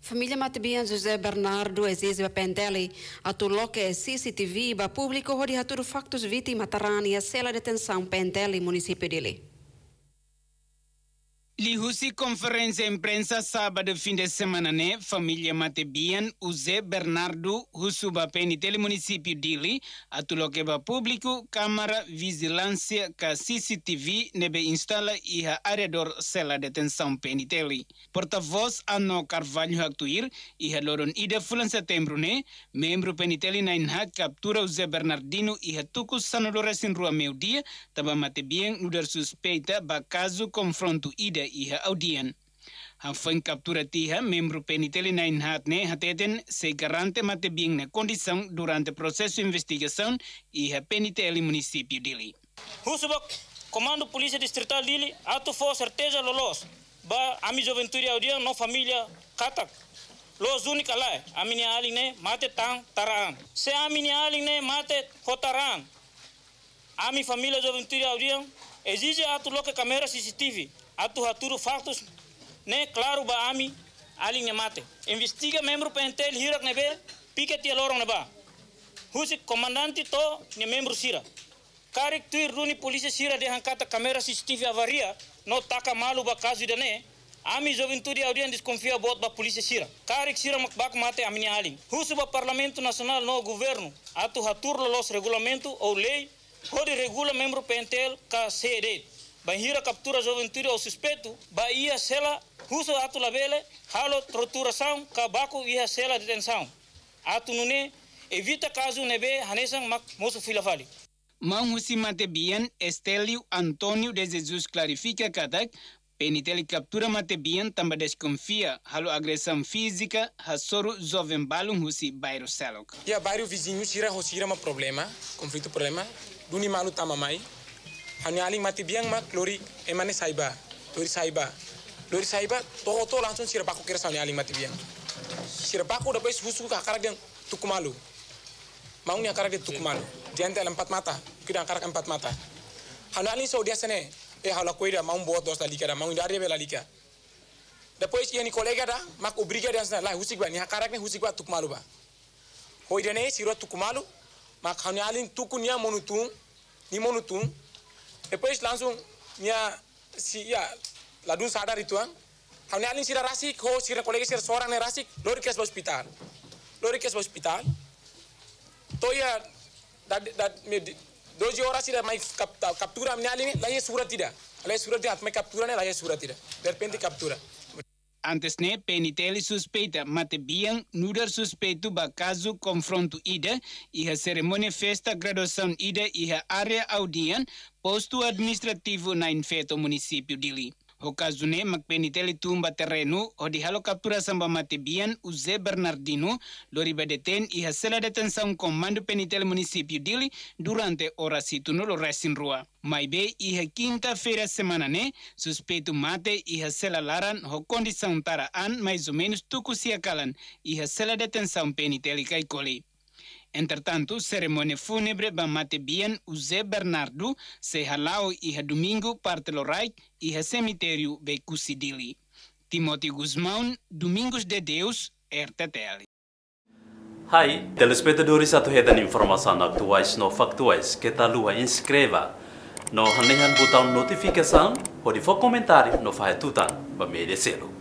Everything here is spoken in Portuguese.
Família Matibian José Bernardo Aziz Pendeli atuloque CCTV ba público hori haturu factos vítima tarani a sela detenção Pendeli município de Lê. Lihusi conferência imprensa sábado fim de semana né família Matebian José Bernardo Husuba Penitele município Dili atuloqueba público câmara vigilância ca CCTV nebe instala ha arredor cela detenção Penitele porta-voz Ano Carvalho Actuir iha loron ida fulan setembro né membro Penitele na inha captura José Bernardino ha tuku sanadores em rua meu dia taba Matebian lugar suspeita ba caso confronto ida iha audian. Han foi captura tija membro penitele na inhatne hateten se garante mate bien na condição durante processo de investigação iha penitele município dili. Husubak, comando polícia distrital dili, ato for certeza lolos, ba ami juventude audien no família katak. Los única lá, a minha aline mate tang taran. Se a minha aline mate kotaran. A família juventude audian exige ato loca câmera CCTV atu haturu fatos ne claro ba ami ali ne mate investiga membro pentel hirak ne be piket ye lorong ne ba husi to ne membro sira karik tuir runi polisi sira de hankata kamera CCTV avaria no taka malu ba kazu de ne Ami juventude audiência desconfia bot ba polícia sira. Karik sira makbak mate amini aling. Husu ba parlamento nacional no governo atu hatur los regulamento ou lei Hodi regula membro pentel ka banhira captura juventude ao suspeito, Bahia cela, russo ato la labele, halo torturação, cabaco e cela detenção. Ato nune, evita caso nebe hanesan mak moço filafali. Mangusi Matebian, Estelio Antônio de Jesus clarifica Katak, Penitele captura mate Matebian tamba desconfia, halo agressão física, hasoro jovem balum husi bairro Selok. E a bairro vizinho, sira hosira é uma problema, conflito problema, duni malu tamamai, Hanya aling mati biang mak lori emane saiba lori saiba lori saiba toko to langsung aku kira sani aling mati biang aku udah bayi susu kakara dia tukumalu nih kakara dia tukumalu dia ente empat mata kira kakara empat mata hanya aling so dia sene eh hala dia mau buat dos liga da mau dari bela lika depois ni kolega dah mak ubriga dia sana lah husik ba ni kakara ni husik ba tukumalu ba hoidane siro tukumalu mak hani ali tukunya monutung ni monutung Depois langsung nya si ya la dun sadar itu ang. Ah. Hanya alin sira rasik, ho sira kolega sira seorang ne rasik, lori kes hospital. Lori kes hospital. To ya dat dat me doji ora sira mai kaptura nyalin alin lahir surat tidak. lahir surat tidak, mai kaptura ne laye surat tidak. Derpenti kaptura. Antes ne peniteli suspeita, mate bian nudar suspeito ba caso confronto ida, iha Cerimônia festa graduação ida iha área audian, posto administrativo na infeto município de Li. Okazune makpenitele tumba terreno odihalo kapura samba matebian Uze Bernardino lori badeten y hasela komando penitel munisipio Dili, durante hora situno lo resinrua. Maibe iha quinta-feira semana ne suspeitu mate iha laran ho condição tara an mais ou menos tuku siakalan iha sela detenção penitel kai coli. Entretanto, cerimônia fúnebre ba mate bien José Bernardo, se halao e domingo parte lorai e cemitério be cusidili. Timóteo Guzmão, Domingos de Deus, RTTL. Hai, telespectadores atuhetan informação atuais no factuais que talua lua inscreva. No hanehan botão notificação, pode for comentário no faetutan, ba merecelo.